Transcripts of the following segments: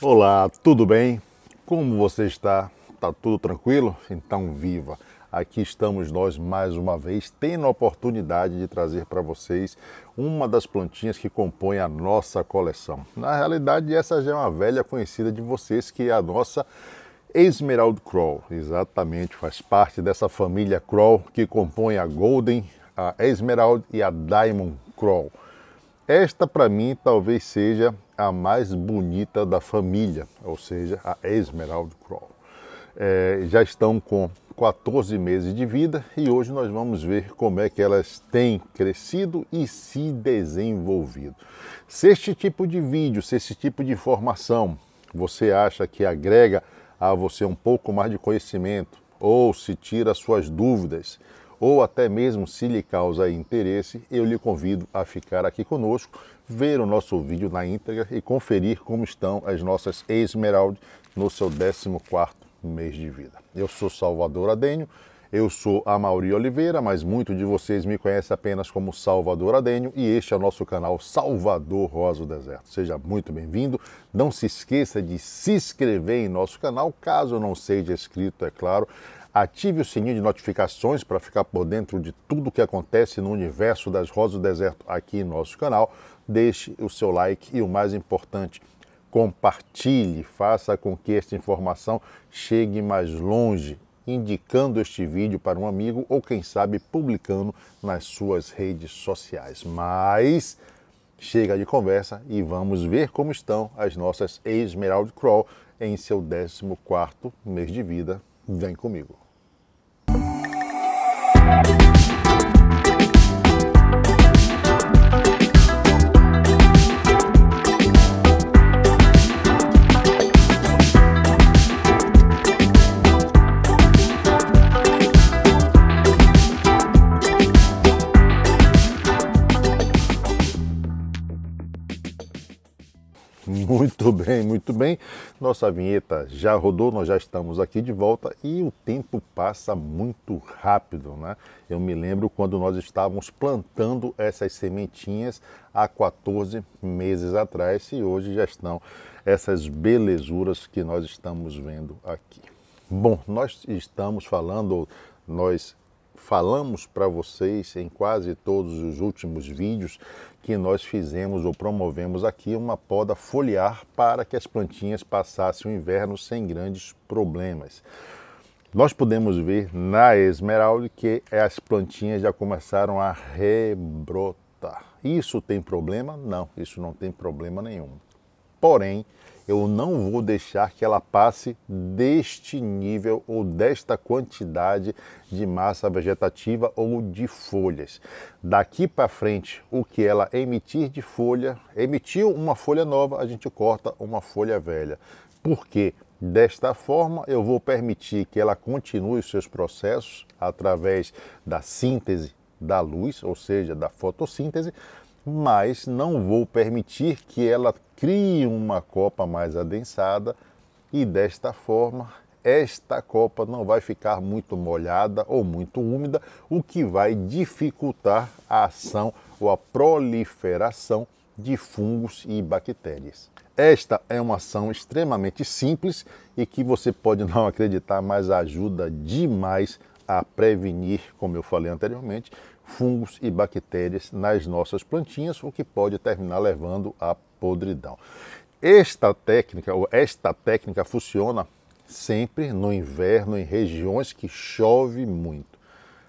Olá, tudo bem? Como você está? Tá tudo tranquilo? Então viva! Aqui estamos nós mais uma vez, tendo a oportunidade de trazer para vocês uma das plantinhas que compõe a nossa coleção. Na realidade, essa já é uma velha conhecida de vocês, que é a nossa Esmeralda Crawl. Exatamente, faz parte dessa família Crawl que compõe a Golden, a Esmeralda e a Diamond Crawl. Esta para mim talvez seja a mais bonita da família, ou seja, a Esmeralda Crawl. É, já estão com 14 meses de vida e hoje nós vamos ver como é que elas têm crescido e se desenvolvido. Se este tipo de vídeo, se esse tipo de informação você acha que agrega a você um pouco mais de conhecimento ou se tira suas dúvidas, ou até mesmo se lhe causa interesse, eu lhe convido a ficar aqui conosco, ver o nosso vídeo na íntegra e conferir como estão as nossas esmeraldas no seu 14º mês de vida. Eu sou Salvador Adenho, eu sou a Mauri Oliveira, mas muitos de vocês me conhecem apenas como Salvador Adenho e este é o nosso canal Salvador Rosa do Deserto. Seja muito bem-vindo. Não se esqueça de se inscrever em nosso canal, caso não seja inscrito, é claro. Ative o sininho de notificações para ficar por dentro de tudo o que acontece no universo das rosas do deserto aqui em nosso canal. Deixe o seu like e o mais importante, compartilhe, faça com que esta informação chegue mais longe, indicando este vídeo para um amigo ou quem sabe publicando nas suas redes sociais. Mas chega de conversa e vamos ver como estão as nossas Esmeralda Crawl em seu 14 mês de vida Vem comigo. Nossa vinheta já rodou, nós já estamos aqui de volta e o tempo passa muito rápido, né? Eu me lembro quando nós estávamos plantando essas sementinhas há 14 meses atrás e hoje já estão essas belezuras que nós estamos vendo aqui. Bom, nós estamos falando, nós falamos para vocês em quase todos os últimos vídeos que nós fizemos ou promovemos aqui uma poda foliar para que as plantinhas passassem o inverno sem grandes problemas. Nós podemos ver na esmeralda que as plantinhas já começaram a rebrotar. Isso tem problema? Não, isso não tem problema nenhum. Porém, eu não vou deixar que ela passe deste nível ou desta quantidade de massa vegetativa ou de folhas. Daqui para frente, o que ela emitir de folha, emitiu uma folha nova, a gente corta uma folha velha. Por quê? Desta forma, eu vou permitir que ela continue seus processos através da síntese da luz, ou seja, da fotossíntese, mas não vou permitir que ela crie uma copa mais adensada e desta forma esta copa não vai ficar muito molhada ou muito úmida, o que vai dificultar a ação ou a proliferação de fungos e bactérias. Esta é uma ação extremamente simples e que você pode não acreditar, mas ajuda demais a prevenir, como eu falei anteriormente, fungos e bactérias nas nossas plantinhas, o que pode terminar levando à podridão. Esta técnica, ou esta técnica funciona sempre no inverno em regiões que chove muito.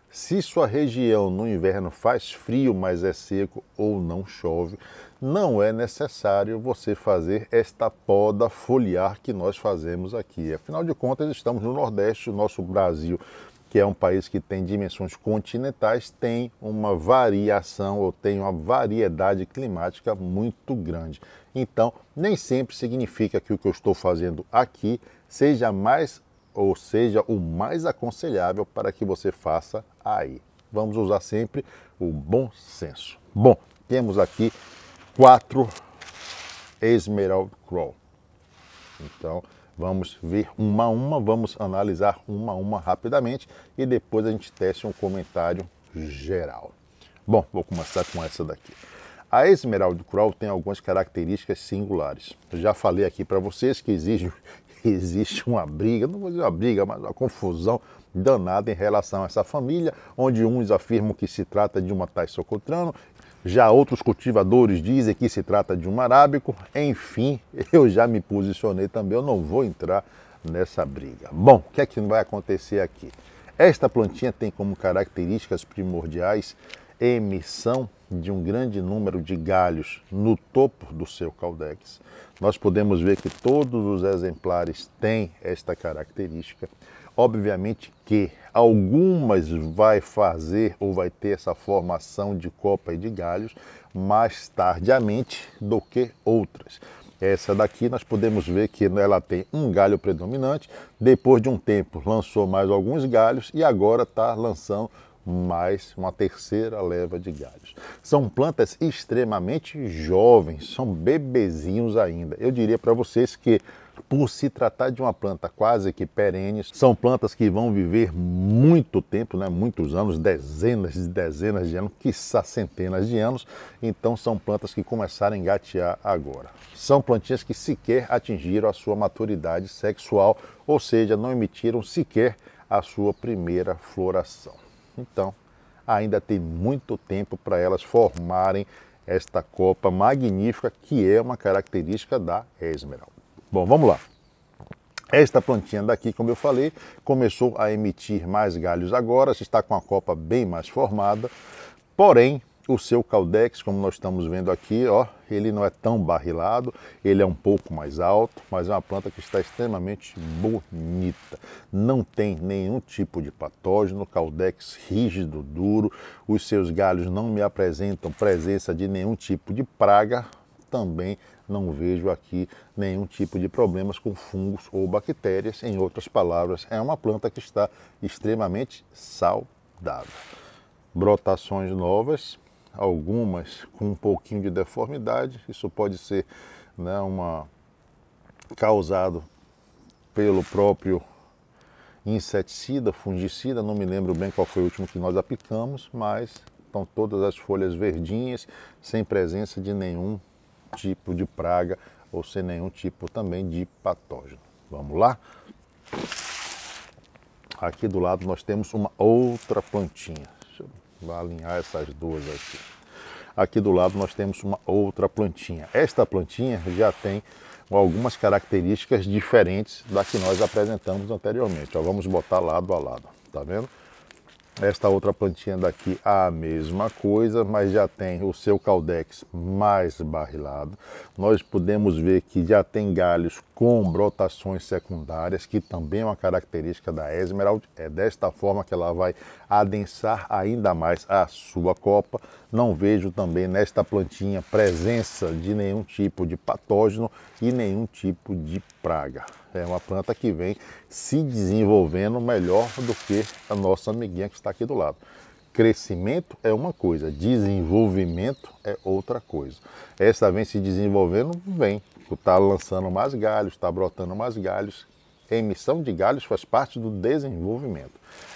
Se sua região no inverno faz frio, mas é seco ou não chove, não é necessário você fazer esta poda foliar que nós fazemos aqui. Afinal de contas, estamos no Nordeste, o nosso Brasil que é um país que tem dimensões continentais, tem uma variação ou tem uma variedade climática muito grande. Então, nem sempre significa que o que eu estou fazendo aqui seja mais ou seja o mais aconselhável para que você faça aí. Vamos usar sempre o bom senso. Bom, temos aqui quatro Esmeralda Crawl. Então, Vamos ver uma a uma, vamos analisar uma a uma rapidamente e depois a gente teste um comentário geral. Bom, vou começar com essa daqui. A esmeralda Crawl tem algumas características singulares. Eu já falei aqui para vocês que exige, existe uma briga, não vou dizer uma briga, mas uma confusão danada em relação a essa família, onde uns afirmam que se trata de uma tais socotrano já outros cultivadores dizem que se trata de um arábico. Enfim, eu já me posicionei também, eu não vou entrar nessa briga. Bom, o que é que vai acontecer aqui? Esta plantinha tem como características primordiais emissão de um grande número de galhos no topo do seu caldex. Nós podemos ver que todos os exemplares têm esta característica. Obviamente que algumas vai fazer ou vai ter essa formação de copa e de galhos mais tardiamente do que outras. Essa daqui nós podemos ver que ela tem um galho predominante, depois de um tempo lançou mais alguns galhos e agora está lançando mais uma terceira leva de galhos. São plantas extremamente jovens, são bebezinhos ainda. Eu diria para vocês que por se tratar de uma planta quase que perene, são plantas que vão viver muito tempo, né? muitos anos, dezenas e dezenas de anos, quiçá centenas de anos. Então são plantas que começaram a engatear agora. São plantinhas que sequer atingiram a sua maturidade sexual, ou seja, não emitiram sequer a sua primeira floração. Então, ainda tem muito tempo para elas formarem esta copa magnífica que é uma característica da esmeralda. Bom, vamos lá. Esta plantinha daqui, como eu falei, começou a emitir mais galhos agora, está com a copa bem mais formada, porém o seu caldex, como nós estamos vendo aqui, ó, ele não é tão barrilado, ele é um pouco mais alto, mas é uma planta que está extremamente bonita. Não tem nenhum tipo de patógeno, caldex rígido, duro, os seus galhos não me apresentam presença de nenhum tipo de praga, também não vejo aqui nenhum tipo de problemas com fungos ou bactérias. Em outras palavras, é uma planta que está extremamente saudável. Brotações novas, algumas com um pouquinho de deformidade, isso pode ser né, uma, causado pelo próprio inseticida, fungicida, não me lembro bem qual foi o último que nós aplicamos, mas estão todas as folhas verdinhas, sem presença de nenhum tipo de praga ou sem nenhum tipo também de patógeno. Vamos lá? Aqui do lado nós temos uma outra plantinha. Deixa eu alinhar essas duas aqui. Aqui do lado nós temos uma outra plantinha. Esta plantinha já tem algumas características diferentes da que nós apresentamos anteriormente. Ó, vamos botar lado a lado, tá vendo? Esta outra plantinha daqui, a mesma coisa, mas já tem o seu caldex mais barrilado. Nós podemos ver que já tem galhos com brotações secundárias, que também é uma característica da esmeralda É desta forma que ela vai adensar ainda mais a sua copa. Não vejo também nesta plantinha presença de nenhum tipo de patógeno e nenhum tipo de praga. É uma planta que vem se desenvolvendo melhor do que a nossa amiguinha que está aqui do lado. Crescimento é uma coisa, desenvolvimento é outra coisa. Essa vem se desenvolvendo, vem, está lançando mais galhos, está brotando mais galhos. A emissão de galhos faz parte do desenvolvimento.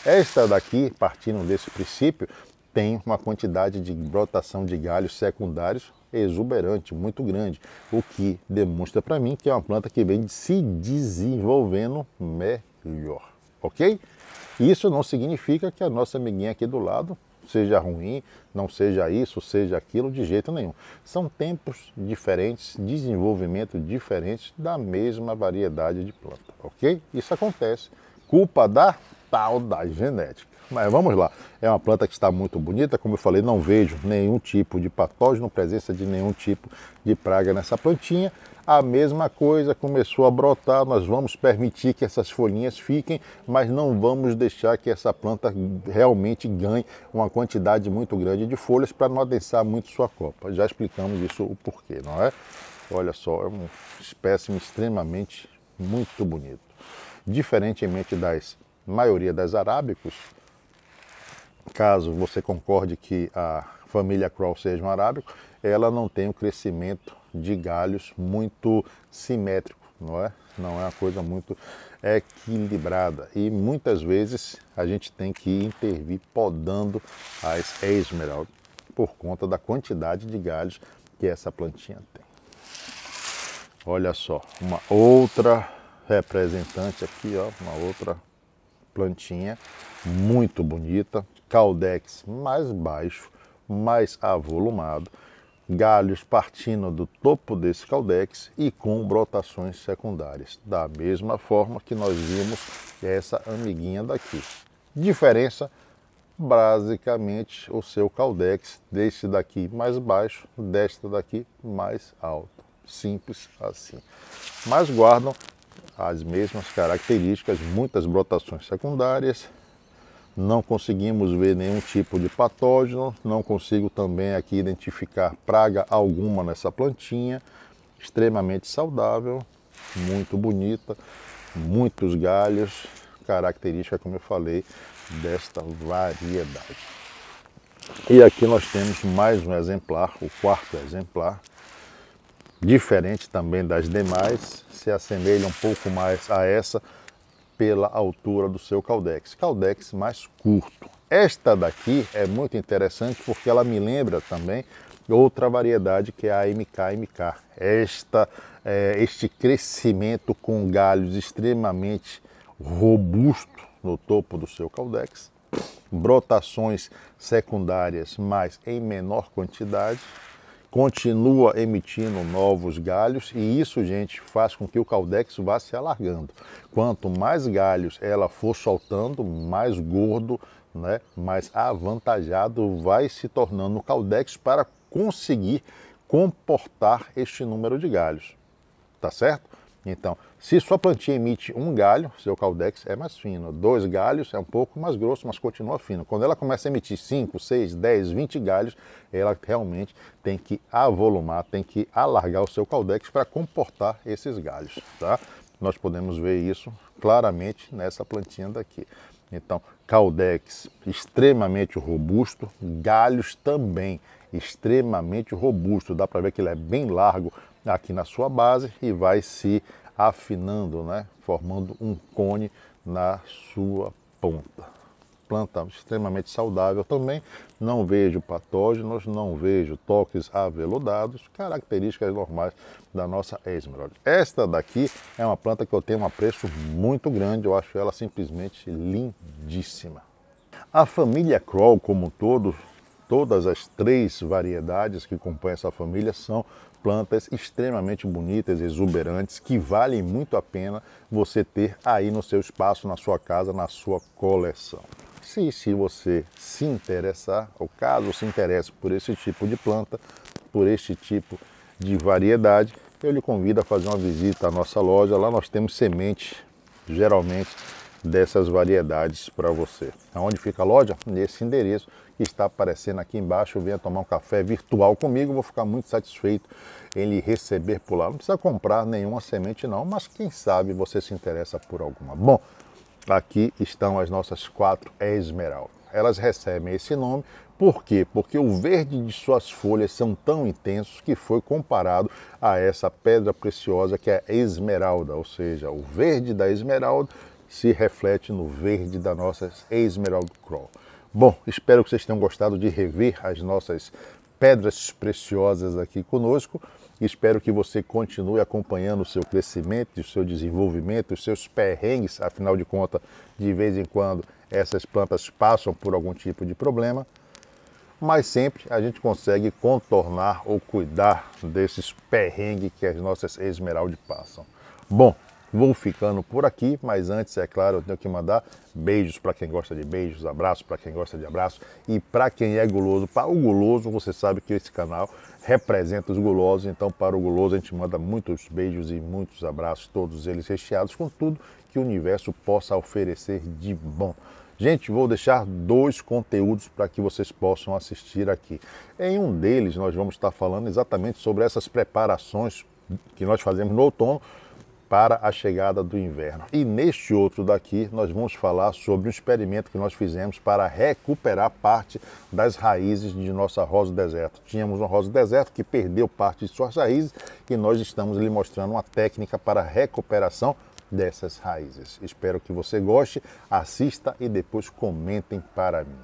Esta daqui, partindo desse princípio, tem uma quantidade de brotação de galhos secundários exuberante, muito grande, o que demonstra para mim que é uma planta que vem se desenvolvendo melhor, ok? Isso não significa que a nossa amiguinha aqui do lado seja ruim, não seja isso, seja aquilo, de jeito nenhum. São tempos diferentes, desenvolvimento diferente da mesma variedade de planta, ok? Isso acontece. Culpa da tal da genética. Mas vamos lá, é uma planta que está muito bonita, como eu falei, não vejo nenhum tipo de patógeno, presença de nenhum tipo de praga nessa plantinha. A mesma coisa começou a brotar, nós vamos permitir que essas folhinhas fiquem, mas não vamos deixar que essa planta realmente ganhe uma quantidade muito grande de folhas para não adensar muito sua copa. Já explicamos isso o porquê, não é? Olha só, é um espécime extremamente muito bonito. Diferentemente das maioria das arábicos, caso você concorde que a família Kroll seja um arábico, ela não tem um crescimento de galhos muito simétrico, não é? Não é uma coisa muito equilibrada. E muitas vezes a gente tem que intervir podando as esmeralda por conta da quantidade de galhos que essa plantinha tem. Olha só, uma outra representante aqui, ó, uma outra plantinha muito bonita, caldex mais baixo, mais avolumado, galhos partindo do topo desse caldex e com brotações secundárias, da mesma forma que nós vimos essa amiguinha daqui. Diferença basicamente o seu caldex desse daqui mais baixo, desta daqui mais alto. Simples assim. Mas guardam as mesmas características, muitas brotações secundárias. Não conseguimos ver nenhum tipo de patógeno, não consigo também aqui identificar praga alguma nessa plantinha. Extremamente saudável, muito bonita, muitos galhos, característica, como eu falei, desta variedade. E aqui nós temos mais um exemplar, o quarto exemplar, diferente também das demais, se assemelha um pouco mais a essa pela altura do seu caldex, caldex mais curto. Esta daqui é muito interessante porque ela me lembra também outra variedade que é a mkmk Esta, é, este crescimento com galhos extremamente robusto no topo do seu caldex, brotações secundárias, mas em menor quantidade, continua emitindo novos galhos e isso, gente, faz com que o caldex vá se alargando. Quanto mais galhos ela for soltando, mais gordo, né, mais avantajado vai se tornando o caldex para conseguir comportar este número de galhos. Tá certo? Então, se sua plantinha emite um galho, seu caldex é mais fino. Dois galhos é um pouco mais grosso, mas continua fino. Quando ela começa a emitir 5, 6, 10, 20 galhos, ela realmente tem que avolumar, tem que alargar o seu caldex para comportar esses galhos, tá? Nós podemos ver isso claramente nessa plantinha daqui. Então, caldex extremamente robusto, galhos também extremamente robusto. Dá para ver que ele é bem largo aqui na sua base e vai se afinando, né? formando um cone na sua ponta. Planta extremamente saudável também, não vejo patógenos, não vejo toques aveludados, características normais da nossa esmeralda. Esta daqui é uma planta que eu tenho um apreço muito grande, eu acho ela simplesmente lindíssima. A família Kroll como todos, todas as três variedades que compõem essa família são plantas extremamente bonitas, exuberantes, que valem muito a pena você ter aí no seu espaço, na sua casa, na sua coleção. Se, se você se interessar, ou caso se interesse por esse tipo de planta, por este tipo de variedade, eu lhe convido a fazer uma visita à nossa loja. Lá nós temos sementes, geralmente, dessas variedades para você. Aonde fica a loja? Nesse endereço que está aparecendo aqui embaixo. Venha tomar um café virtual comigo, vou ficar muito satisfeito em lhe receber por lá. Não precisa comprar nenhuma semente não, mas quem sabe você se interessa por alguma. Bom, aqui estão as nossas quatro esmeraldas. Elas recebem esse nome por quê? Porque o verde de suas folhas são tão intensos que foi comparado a essa pedra preciosa que é a esmeralda, ou seja, o verde da esmeralda se reflete no verde da nossa esmeralda crawl. Bom, espero que vocês tenham gostado de rever as nossas pedras preciosas aqui conosco. Espero que você continue acompanhando o seu crescimento, o seu desenvolvimento, os seus perrengues, afinal de contas, de vez em quando essas plantas passam por algum tipo de problema, mas sempre a gente consegue contornar ou cuidar desses perrengues que as nossas esmeraldas passam. Bom, Vou ficando por aqui, mas antes, é claro, eu tenho que mandar beijos para quem gosta de beijos, abraços para quem gosta de abraços e para quem é guloso. Para o guloso, você sabe que esse canal representa os gulosos, então para o guloso a gente manda muitos beijos e muitos abraços, todos eles recheados com tudo que o universo possa oferecer de bom. Gente, vou deixar dois conteúdos para que vocês possam assistir aqui. Em um deles, nós vamos estar falando exatamente sobre essas preparações que nós fazemos no outono para a chegada do inverno. E neste outro daqui, nós vamos falar sobre um experimento que nós fizemos para recuperar parte das raízes de nossa rosa do deserto. Tínhamos uma rosa do deserto que perdeu parte de suas raízes e nós estamos lhe mostrando uma técnica para recuperação dessas raízes. Espero que você goste, assista e depois comentem para mim.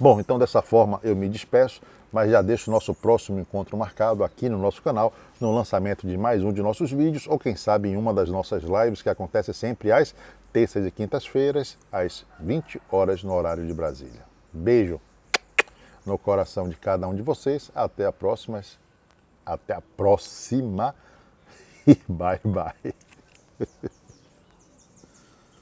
Bom, então dessa forma eu me despeço, mas já deixo o nosso próximo encontro marcado aqui no nosso canal, no lançamento de mais um de nossos vídeos, ou quem sabe em uma das nossas lives que acontece sempre às terças e quintas-feiras, às 20 horas no horário de Brasília. Beijo no coração de cada um de vocês. Até a próxima. Até a próxima. E bye bye.